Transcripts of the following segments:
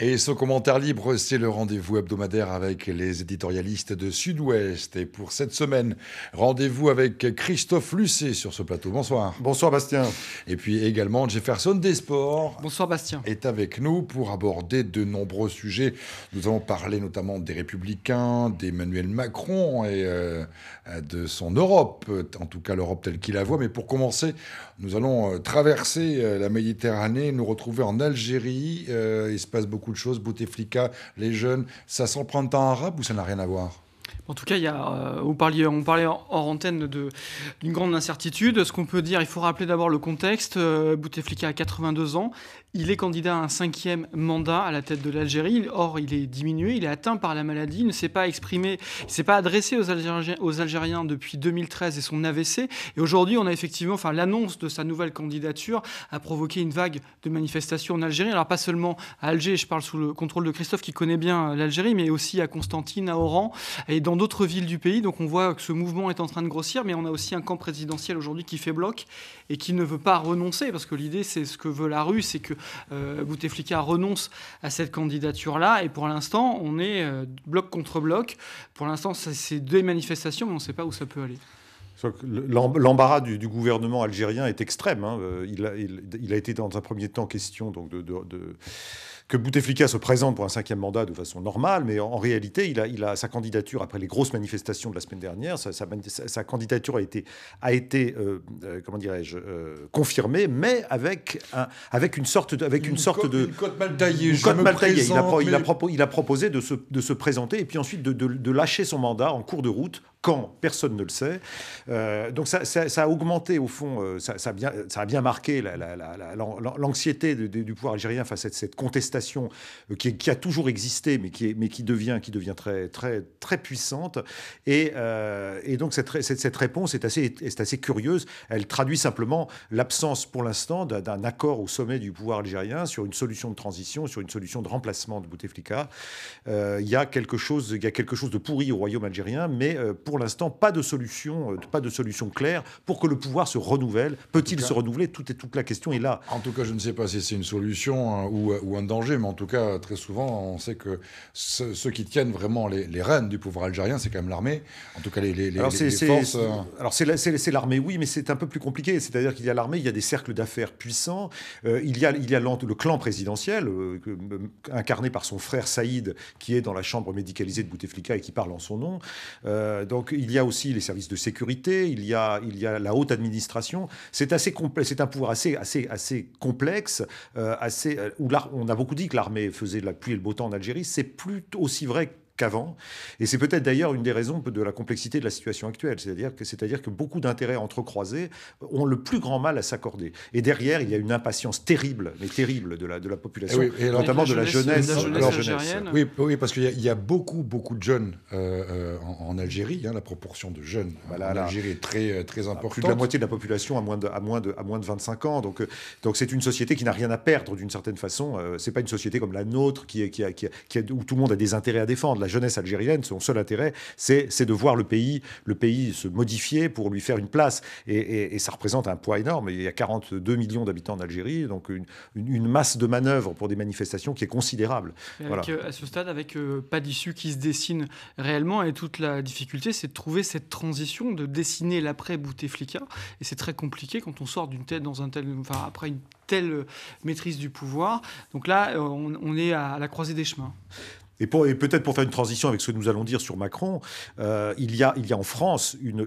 Et ce commentaire libre, c'est le rendez-vous hebdomadaire avec les éditorialistes de Sud-Ouest. Et pour cette semaine, rendez-vous avec Christophe Lucet sur ce plateau. Bonsoir. Bonsoir Bastien. Et puis également Jefferson Sports. Bonsoir Bastien. Est avec nous pour aborder de nombreux sujets. Nous allons parler notamment des Républicains, d'Emmanuel Macron et euh, de son Europe, en tout cas l'Europe telle qu'il la voit. Mais pour commencer, nous allons euh, traverser euh, la Méditerranée, nous retrouver en Algérie. il se passe beaucoup de choses, Bouteflika, les jeunes. Ça s'en prend le un arabe ou ça n'a rien à voir en tout cas, il euh, on parlait hors antenne d'une grande incertitude. Ce qu'on peut dire, il faut rappeler d'abord le contexte. Euh, Bouteflika a 82 ans il est candidat à un cinquième mandat à la tête de l'Algérie. Or, il est diminué, il est atteint par la maladie, il ne s'est pas exprimé, il ne pas adressé aux Algériens, aux Algériens, depuis 2013 et son AVC. Et aujourd'hui, on a effectivement, enfin, l'annonce de sa nouvelle candidature a provoqué une vague de manifestations en Algérie. Alors, pas seulement à Alger, je parle sous le contrôle de Christophe qui connaît bien euh, l'Algérie, mais aussi à Constantine, à Oran et dans d'autres villes du pays. Donc, on voit que ce mouvement est en train de grossir, mais on a aussi un camp présidentiel aujourd'hui qui fait bloc et qui ne veut pas renoncer parce que l'idée, c'est ce que veut la rue, c'est que euh, Bouteflika renonce à cette candidature-là. Et pour l'instant, on est euh, bloc contre bloc. Pour l'instant, c'est deux manifestations, mais on ne sait pas où ça peut aller. L'embarras du, gouvernement algérien est extrême. Hein. Euh, il, a, été dans un premier temps question donc de que Bouteflika se présente pour un cinquième mandat de façon normale, mais en, réalité, il a, il a, sa candidature, après les grosses manifestations de la semaine dernière, sa, candidature a été, a été euh, euh, comment dirais-je, euh, confirmée, mais avec, un, avec une sorte de... Avec une, sorte de mal taillée. il, a il, a proposé de se, présenter et puis ensuite de, lâcher son mandat en cours de route quand Personne ne le sait. donc ça, a augmenté, au fond, ça, a bien, ça a bien marqué l'anxiété du pouvoir algérien face à cette contestation euh, qui, a toujours existé, mais qui, est, mais qui devient, qui devient très, très, puissante. Et, euh, et donc cette, réponse est assez, est assez curieuse. Elle traduit simplement l'absence, pour l'instant, d'un accord au sommet du pouvoir algérien sur une solution de transition, sur une solution de remplacement de Bouteflika. Euh, il y a quelque chose, quelque chose de pourri au royaume algérien, mais pour l'instant, pas de solution, pas de solution claire pour que le pouvoir se renouvelle. Peut-il se renouveler Toute toute la question est là. En tout cas, je ne sais pas si c'est une solution hein, ou un danger mais en tout cas, très souvent, on sait que ceux qui tiennent vraiment les, rênes du pouvoir algérien, c'est quand même l'armée. En tout cas, les, forces. Alors, c'est l'armée, oui, mais c'est un peu plus compliqué. C'est-à-dire qu'il y a l'armée, il y a des cercles d'affaires puissants, euh, il y a, il y a le clan présidentiel, euh, euh, incarné par son frère Saïd, qui est dans la chambre médicalisée de Bouteflika et qui parle en son nom. donc, il y a aussi les services de sécurité, il y a, il y a la haute administration. C'est assez c'est un pouvoir assez, assez, assez complexe, assez, où on a beaucoup dit que l'armée faisait de la pluie et le beau temps en Algérie, c'est plus aussi vrai qu'avant. Et c'est peut-être d'ailleurs une des raisons de la complexité de la situation actuelle. C'est-à-dire que, c'est-à-dire que beaucoup d'intérêts entrecroisés ont le plus grand mal à s'accorder. Et derrière, il y a une impatience terrible, mais terrible, de la, de la eh population, et notamment de la jeunesse. Oui, oui, parce qu'il y, y, a beaucoup, beaucoup de jeunes euh, euh, en, Algérie. Hein, la proportion de jeunes euh, en Algérie est très, très ah, importante. Plus de la moitié de la population a moins de, à moins de, à moins de 25 ans. Donc, donc c'est une société qui n'a rien à perdre d'une certaine façon. c'est pas une société comme la nôtre qui, est, qui, qui, où tout le monde a des intérêts à défendre jeunesse algérienne, son seul intérêt, c'est de voir le pays, le pays se modifier pour lui faire une place. Et, ça représente un poids énorme. Il y a 42 millions d'habitants en Algérie, donc une, masse de manœuvre pour des manifestations qui est considérable. Euh, à ce stade, avec euh, pas d'issue qui se dessine réellement, et toute la difficulté, c'est de trouver cette transition, de dessiner l'après Bouteflika. Et c'est très compliqué quand on sort d'une tête dans un tel, enfin après une telle euh, maîtrise du pouvoir. Donc là, on, on est à la croisée des chemins. Et, peut-être pour faire une transition avec ce que nous allons dire sur Macron, euh, il, y a, il y a en France une,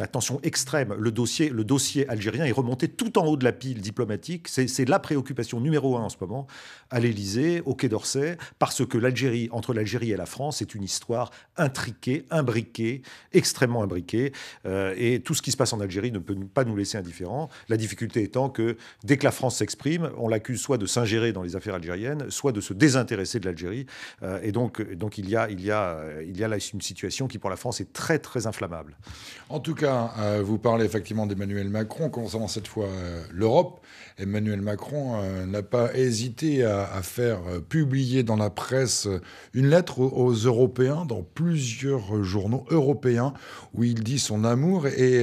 attention extrême. Le dossier, le dossier algérien est remonté tout en haut de la pile diplomatique. C'est la préoccupation numéro un en ce moment à l'Élysée, au Quai d'Orsay, parce que l'Algérie, entre l'Algérie et la France, c'est une histoire intriquée, imbriquée, extrêmement imbriquée. Euh, et tout ce qui se passe en Algérie ne peut pas nous laisser indifférents. La difficulté étant que dès que la France s'exprime, on l'accuse soit de s'ingérer dans les affaires algériennes, soit de se désintéresser de l'Algérie. Euh, et donc, donc il, y a, il, y a, euh, il y a là une situation qui, pour la France, est très, très inflammable. En tout cas, euh, vous parlez effectivement d'Emmanuel Macron, concernant cette fois l'Europe. Emmanuel Macron n'a pas hésité à, faire publier dans la presse une lettre aux, Européens, dans plusieurs journaux européens, où il dit son amour et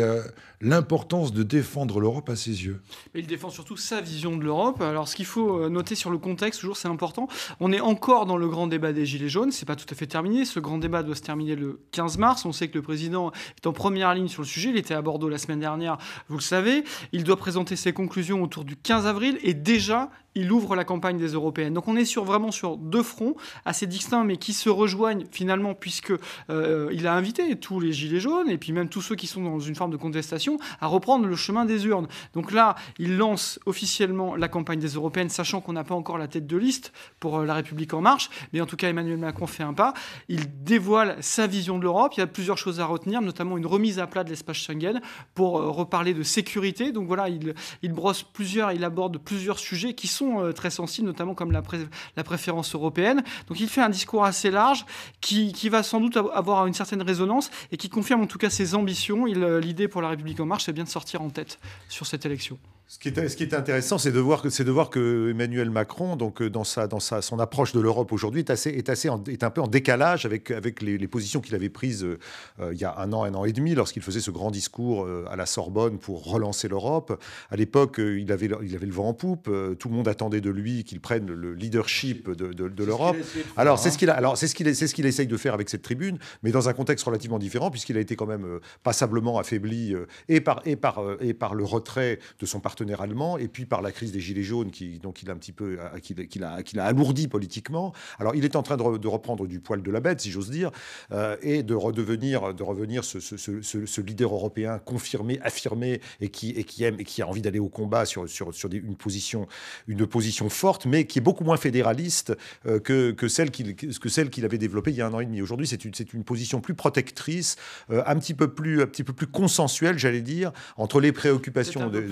l'importance de défendre l'Europe à ses yeux. Mais il défend surtout sa vision de l'Europe. Alors, ce qu'il faut noter sur le contexte, toujours c'est important, on est encore dans le grand débat des Gilets jaunes, c'est pas tout à fait terminé. Ce grand débat doit se terminer le 15 mars. On sait que le président est en première ligne sur le sujet. Il était à Bordeaux la semaine dernière, vous le savez. Il doit présenter ses conclusions autour du 15 avril et déjà, il ouvre la campagne des européennes. Donc on est sur, vraiment sur deux fronts assez distincts, mais qui se rejoignent finalement, puisque euh, il a invité tous les gilets jaunes et puis même tous ceux qui sont dans une forme de contestation à reprendre le chemin des urnes. Donc là, il lance officiellement la campagne des européennes, sachant qu'on n'a pas encore la tête de liste pour euh, La République en marche, mais en tout cas Emmanuel Macron fait un pas. Il dévoile sa vision de l'Europe. Il y a plusieurs choses à retenir, notamment une remise à plat de l'espace Schengen pour euh, reparler de sécurité. Donc voilà, il, il brosse plusieurs, il aborde plusieurs sujets qui sont euh, très sensibles, notamment comme la, préférence européenne. Donc il fait un discours assez large qui, qui, va sans doute avoir une certaine résonance et qui confirme en tout cas ses ambitions. Euh, l'idée pour La République en marche, c'est bien de sortir en tête sur cette élection. Ce qui, est, intéressant, c'est de voir que c'est de voir que Emmanuel Macron, donc euh, dans sa dans sa son approche de l'Europe aujourd'hui, est assez est assez est un peu en décalage avec avec les, positions qu'il avait prises euh, euh, il y a un an, un an et demi, lorsqu'il faisait ce grand discours à la Sorbonne pour relancer l'Europe. À l'époque, il avait il avait le vent en poupe. tout le monde attendait de lui qu'il prenne le leadership de, de, l'Europe. Alors c'est hein. ce qu'il a alors c'est ce qu'il c'est ce qu'il essaye de faire avec cette tribune, mais dans un contexte relativement différent puisqu'il a été quand même passablement affaibli et par et par et par le retrait de son parti Généralement, et puis par la crise des Gilets jaunes, qui, donc il a un petit peu, euh, qu'il a, qu'il a, alourdi politiquement. Alors il est en train de, reprendre du poil de la bête, si j'ose dire, euh, et de redevenir, de revenir ce, leader européen confirmé, affirmé, et qui, et qui aime et qui a envie d'aller au combat sur, sur, sur une, position, une position forte, mais qui est beaucoup moins fédéraliste euh, que que, que celle qu'il avait développée il y a un an et demi. Aujourd'hui, c'est une, une position plus protectrice, un petit peu plus, un petit peu plus consensuelle, j'allais dire, entre les préoccupations de,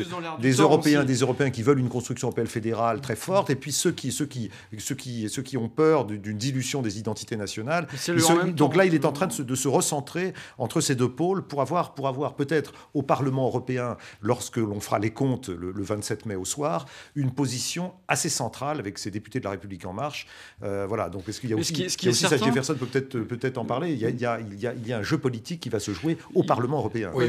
des des Européens, des Européens qui veulent une construction européenne fédérale très forte, et puis ceux qui, ceux qui, ceux qui, ceux qui ont peur d'une dilution des identités nationales. donc là, il est en train de se, recentrer entre ces deux pôles pour avoir, pour avoir peut-être au Parlement européen, lorsque l'on fera les comptes le, 27 mai au soir, une position assez centrale avec ses députés de la République en marche. Euh, voilà. Donc est-ce qu'il y a aussi, ce qui, aussi Jefferson peut peut-être peut-être en parler. Il y, a, il, y a, il, y a, un jeu politique qui va se jouer au Parlement européen. Oui.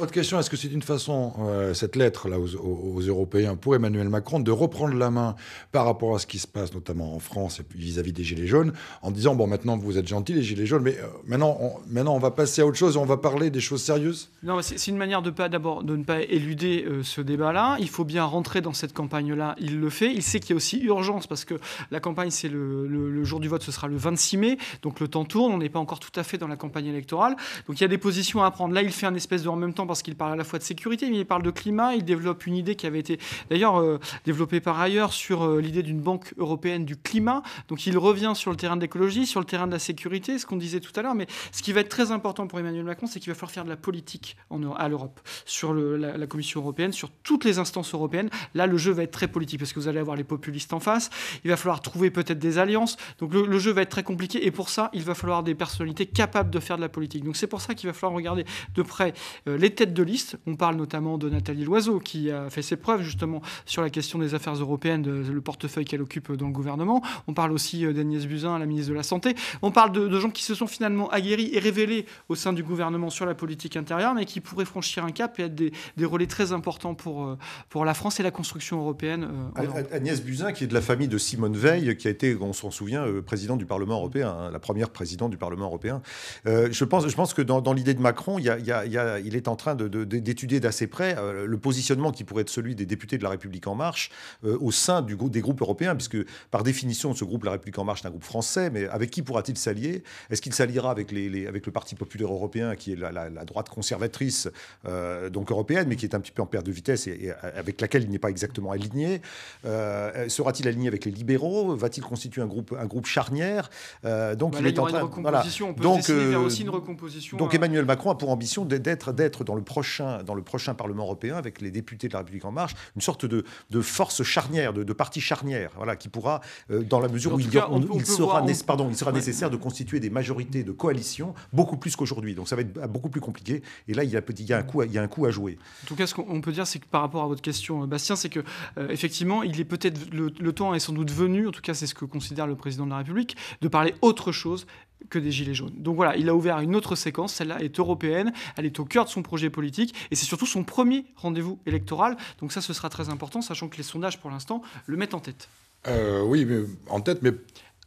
autre question. Est-ce que c'est d'une façon euh, cette lettre là aux, aux Européens, pour Emmanuel Macron, de reprendre la main par rapport à ce qui se passe, notamment en France et vis-à-vis des Gilets jaunes, en disant bon, maintenant vous êtes gentils, les Gilets jaunes, mais euh, maintenant, on, maintenant on va passer à autre chose, on va parler des choses sérieuses Non, c'est une manière de, pas, d'abord, de ne pas éluder euh, ce débat-là. Il faut bien rentrer dans cette campagne-là, il le fait. Il sait qu'il y a aussi urgence, parce que la campagne, c'est le, le jour du vote, ce sera le 26 mai, donc le temps tourne, on n'est pas encore tout à fait dans la campagne électorale. Donc il y a des positions à prendre. Là, il fait un espèce de en même temps, parce qu'il parle à la fois de sécurité, mais il parle de climat, il développe une idée qui avait été d'ailleurs euh, développée par ailleurs sur euh, l'idée d'une banque européenne du climat. Donc il revient sur le terrain de l'écologie, sur le terrain de la sécurité, ce qu'on disait tout à l'heure. Mais ce qui va être très important pour Emmanuel Macron, c'est qu'il va falloir faire de la politique en, à l'Europe, sur la, Commission européenne, sur toutes les instances européennes. Là, le jeu va être très politique parce que vous allez avoir les populistes en face. Il va falloir trouver peut-être des alliances. Donc le, jeu va être très compliqué. Et pour ça, il va falloir des personnalités capables de faire de la politique. Donc c'est pour ça qu'il va falloir regarder de près euh, les têtes de liste. On parle notamment de Nathalie Loiseau qui a fait ses preuves justement sur la question des affaires européennes, le portefeuille qu'elle occupe dans le gouvernement. On parle aussi euh, d'Agnès Buzyn, la ministre de la Santé. On parle de, gens qui se sont finalement aguerris et révélés au sein du gouvernement sur la politique intérieure, mais qui pourraient franchir un cap et être des, relais très importants pour, euh, pour la France et la construction européenne. Euh, Agnès Buzyn, qui est de la famille de Simone Veil, qui a été, on s'en souvient, président du Parlement européen, hein, la première présidente du Parlement européen. je, pense, je pense que dans, l'idée de Macron, il, y est en train d'étudier d'assez près le positionnement qui pourrait être celui des députés de la République en marche euh, au sein du, des groupes européens, puisque par définition, ce groupe, la République en marche, est un groupe français, mais avec qui pourra-t-il s'allier Est-ce qu'il s'alliera avec, les, avec le Parti populaire européen, qui est la, droite conservatrice, euh, donc européenne, mais qui est un petit peu en perte de vitesse et, avec laquelle il n'est pas exactement aligné euh, Sera-t-il aligné avec les libéraux Va-t-il constituer un groupe, un groupe charnière Donc, il est en train. Voilà. donc, aussi une recomposition. Donc, hein. Emmanuel Macron a pour ambition d'être dans le prochain dans le prochain Parlement européen avec les députés de la la République en marche, une sorte de, de force charnière, de, de, parti charnière, voilà, qui pourra, euh, dans la mesure où il, sera, il sera nécessaire de constituer des majorités de coalition beaucoup plus qu'aujourd'hui. Donc ça va être beaucoup plus compliqué. Et là, il y a, il y a, un, coup, il y a un coup à jouer. En tout cas, ce qu'on peut dire, c'est que par rapport à votre question, euh, Bastien, c'est que euh, effectivement, il est peut-être le, le temps est sans doute venu, en tout cas, c'est ce que considère le président de la République, de parler autre chose que des Gilets jaunes. Donc voilà, il a ouvert une autre séquence, celle-là est européenne, elle est au cœur de son projet politique, et c'est surtout son premier rendez-vous électoral, donc ça ce sera très important, sachant que les sondages pour l'instant le mettent en tête. Euh, oui, en tête, mais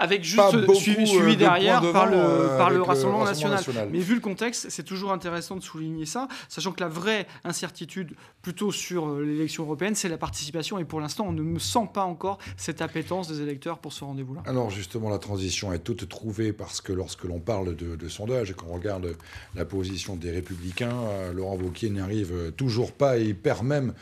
avec juste beaucoup, suivi, euh, derrière par le, euh, par le euh, Rassemblement national. Mais vu le contexte, c'est toujours intéressant de souligner ça, sachant que la vraie incertitude, plutôt sur l'élection européenne, c'est la participation. Et pour l'instant, on ne me sent pas encore cette appétence des électeurs pour ce rendez-vous-là. Alors justement, la transition est toute trouvée parce que lorsque l'on parle de, de sondage et qu'on regarde la position des républicains, Laurent Wauquiez arrive toujours pas et perd même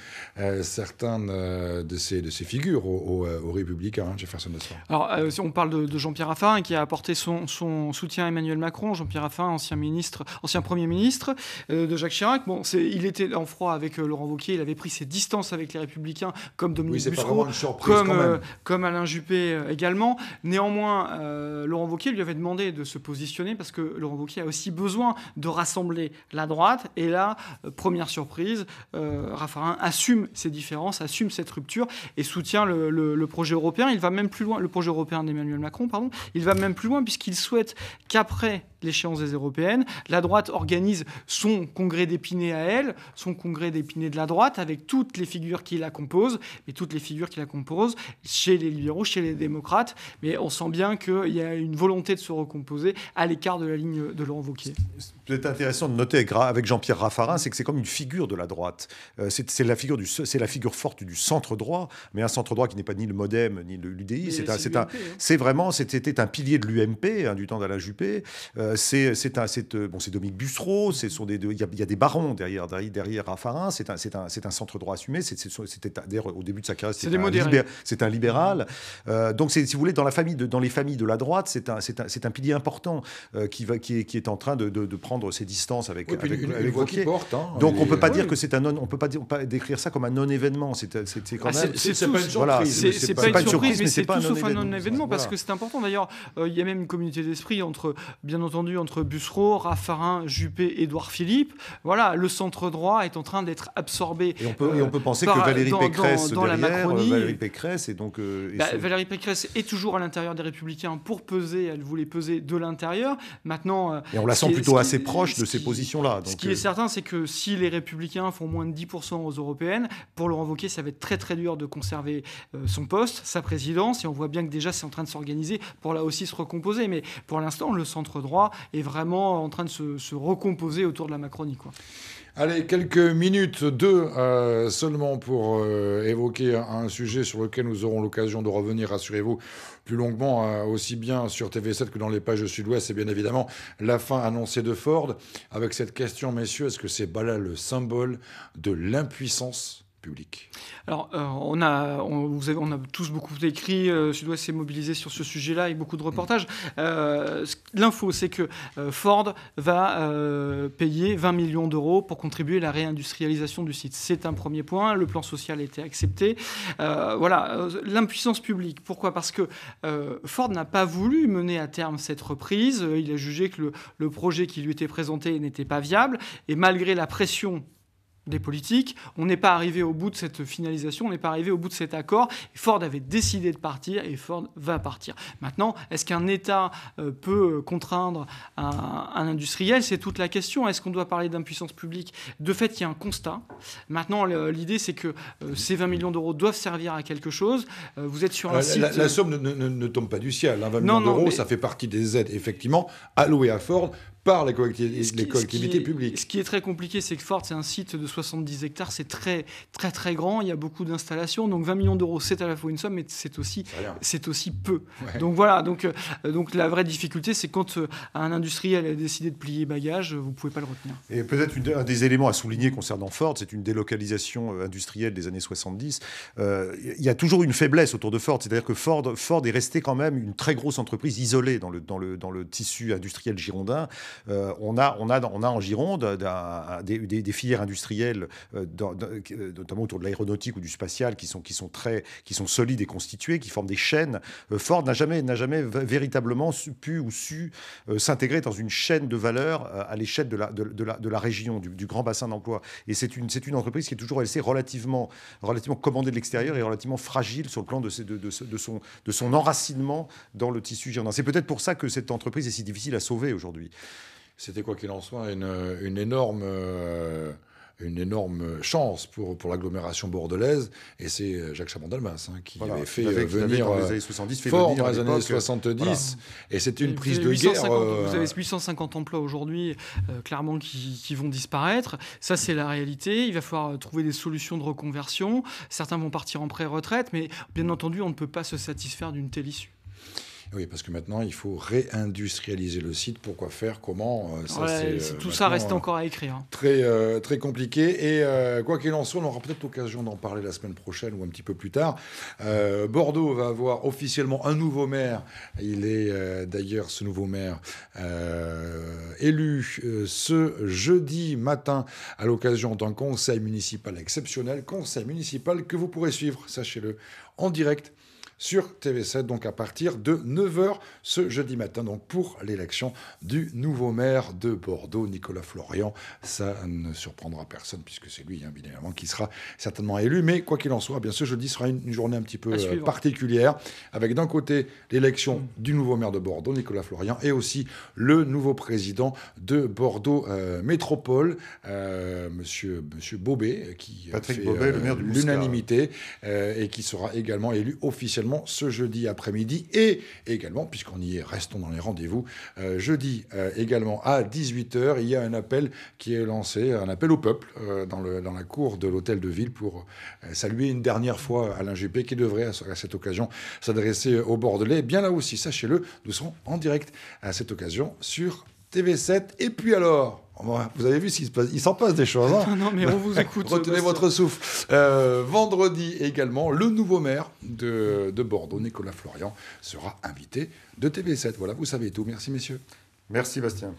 certains certaines de, ces, de figures aux, républicains, hein, Jefferson Alors, si on parle de de Jean-Pierre Raffarin qui a apporté son, soutien à Emmanuel Macron, Jean-Pierre Raffarin, ancien ministre, ancien Premier ministre euh, de Jacques Chirac. Bon, il était en froid avec euh, Laurent Wauquiez, il avait pris ses distances avec les Républicains, comme Dominique comme, euh, comme Alain Juppé également. Néanmoins, Laurent Wauquiez lui avait demandé de se positionner parce que Laurent Wauquiez a aussi besoin de rassembler la droite. Et là, première surprise, Raffarin assume ses différences, assume cette rupture et soutient le, le projet européen. Il va même plus loin, le projet européen d'Emmanuel Macron Macron, pardon, il va même plus loin puisqu'il souhaite qu'après l'échéance des européennes, la droite organise son congrès d'épinay à elle, son congrès d'épinay de la droite, avec toutes les figures qui la composent, et toutes les figures qui la composent chez les libéraux, chez les démocrates, mais on sent bien qu'il y a une volonté de se recomposer à l'écart de la ligne de Laurent Wauquiez. C'est intéressant de noter avec Jean-Pierre Raffarin, c'est que c'est comme une figure de la droite. Euh, c'est la, la figure forte du centre droit, mais un centre droit qui n'est pas ni le Modem ni l'UDI. Hein. C'est vraiment c'était un pilier de l'UMP, hein, du temps d'Alain Juppé. Euh, c'est euh, bon, Dominique Bussereau, il y, a des barons derrière, derrière, derrière Raffarin, c'est un, un, centre droit assumé, c'était au début de sa carrière, c'était un, libéral. Euh, donc, si vous voulez, dans, la famille de, dans les familles de la droite, c'est un, pilier important euh, qui, va, qui, est, qui, est, en train de, prendre ses distances avec, les avec, qui porte. Hein. donc, on ne peut pas dire que c'est un on peut pas, dire, décrire ça comme un non-événement. C'est quand ah, même. C'est pas une surprise, c'est pas, une surprise, mais c'est pas un non-événement parce que important d'ailleurs. Euh, il y a même une communauté d'esprit entre, bien entendu, entre Bussereau, Raffarin, Juppé, Édouard Philippe. Voilà, le centre droit est en train d'être absorbé. Et on peut, penser que Valérie Pécresse derrière, Valérie Pécresse et donc. Euh, bah, Valérie Pécresse est toujours à l'intérieur des Républicains pour peser. Elle voulait peser de l'intérieur. Maintenant. Euh, et on la sent plutôt assez proche de ces positions-là. Ce qui est certain, c'est que si les Républicains font moins de 10% aux européennes, pour le renvoquer, ça va être très très dur de conserver son poste, sa présidence. Et on voit bien que déjà, c'est en train de s'organiser pour là aussi se recomposer. Mais pour l'instant, le centre droit est vraiment en train de se, recomposer autour de la Macronie. Quoi. Allez, quelques minutes, deux euh, seulement pour euh, évoquer un sujet sur lequel nous aurons l'occasion de revenir, rassurez-vous, plus longuement, euh, aussi bien sur TV7 que dans les pages Sud-Ouest. C'est bien évidemment, la fin annoncée de Ford, avec cette question, messieurs, est-ce que c'est le symbole de l'impuissance public Alors, euh, on, a, vous avez, on a tous beaucoup écrit, euh, Sud-Ouest s'est mobilisé sur ce sujet-là et beaucoup de reportages. Mm. Euh, l'info, c'est que Ford va payer 20 millions d'euros pour contribuer à la réindustrialisation du site. C'est un premier point, le plan social a été accepté. voilà, l'impuissance publique, pourquoi Parce que Ford n'a pas voulu mener à terme cette reprise, il a jugé que le projet qui lui était présenté n'était pas viable, et malgré la pression des politiques. On n'est pas arrivé au bout de cette finalisation, on n'est pas arrivé au bout de cet accord. Ford avait décidé de partir et Ford va partir. Maintenant, est-ce qu'un État euh, peut euh, contraindre un, industriel C'est toute la question. Est-ce qu'on doit parler d'impuissance publique De fait, il y a un constat. Maintenant, l'idée, c'est que euh, ces 20 millions d'euros doivent servir à quelque chose. Vous êtes sur un la, site... la, somme ne, tombe pas du ciel. 20 hein. millions d'euros, ça fait partie des aides, effectivement, allouées à Ford par les, collectivités, publiques. Ce qui est très compliqué, c'est que Ford, c'est un site de 70 hectares, c'est très, très, très grand, il y a beaucoup d'installations, donc 20 millions d'euros, c'est à la fois une somme, mais c'est aussi, c'est aussi peu. Donc voilà, donc, euh, donc la vraie difficulté, c'est quand euh, un industriel a décidé de plier bagage, vous ne pouvez pas le retenir. Et peut-être un des éléments à souligner concernant Ford, c'est une délocalisation euh, industrielle des années 70. Il y a toujours une faiblesse autour de Ford, c'est-à-dire que Ford, Ford est resté quand même une très grosse entreprise isolée dans le, dans le, dans le tissu industriel girondin. Euh, on, a, en Gironde des, filières industrielles, euh, euh, notamment autour de l'aéronautique ou du spatial, qui sont, solides et constituées, qui forment des chaînes. Ford n'a jamais, véritablement pu ou su s'intégrer dans une chaîne de valeur à l'échelle de la, région, du, grand bassin d'emploi. Et c'est une, entreprise qui est toujours restée relativement, relativement commandée de l'extérieur et relativement fragile sur le plan de, son, de son enracinement dans le tissu girondin. C'est peut-être pour ça que cette entreprise est si difficile à sauver aujourd'hui c'était quoi qu'il en soit une, euh, énorme chance pour, l'agglomération bordelaise. Et c'est Jacques chaban hein, qui avait fait euh, venir les euh, années 70, fort dans les années 70. Et c'est une mmh. prise de 850, guerre. Vous avez 850 emplois aujourd'hui, clairement, qui, vont disparaître. Ça, c'est la réalité. Il va falloir trouver des solutions de reconversion. Certains vont partir en pré-retraite, mais bien entendu, on ne peut pas se satisfaire d'une telle issue. Oui, parce que maintenant, il faut réindustrialiser le site. Pourquoi faire Comment euh, ça, c'est, euh, Tout ça reste encore à écrire. Hein. Très, euh, très compliqué. Et quoi qu'il en soit, on aura peut-être l'occasion d'en parler la semaine prochaine ou un petit peu plus tard. Bordeaux va avoir officiellement un nouveau maire. Il est d'ailleurs ce nouveau maire élu ce jeudi matin à l'occasion d'un conseil municipal exceptionnel, conseil municipal que vous pourrez suivre, sachez-le, en direct sur TV7, donc à partir de 9h ce jeudi matin, donc pour l'élection du nouveau maire de Bordeaux, Nicolas Florian. Ça ne surprendra personne puisque c'est lui, bien hein, évidemment, qui sera certainement élu. Mais quoi qu'il en soit, bien ce jeudi sera une, journée un petit peu euh, particulière, avec d'un côté l'élection mm. du nouveau maire de Bordeaux, Nicolas Florian, et aussi le nouveau président de Bordeaux euh, Métropole, M. Euh, monsieur, monsieur Bobet, qui Patrick l'unanimité, et qui sera également élu officiellement ce jeudi après-midi et également, puisqu'on y est, restons dans les rendez-vous, euh, jeudi euh, également à 18h, il y a un appel qui est lancé, un appel au peuple euh, dans, la cour de l'hôtel de ville pour saluer une dernière fois Alain Juppé qui devrait à, à cette occasion s'adresser au Bordelais. Bien là aussi, sachez-le, nous serons en direct à cette occasion sur TV7. Et puis alors vous avez vu, se passe, il s'en passe des choses. Hein. non, mais on vous écoute. Retenez votre souffle. Euh, vendredi également, le nouveau maire de, de, Bordeaux, Nicolas Florian, sera invité de TV7. Voilà, vous savez tout. Merci, messieurs. Merci, Bastien.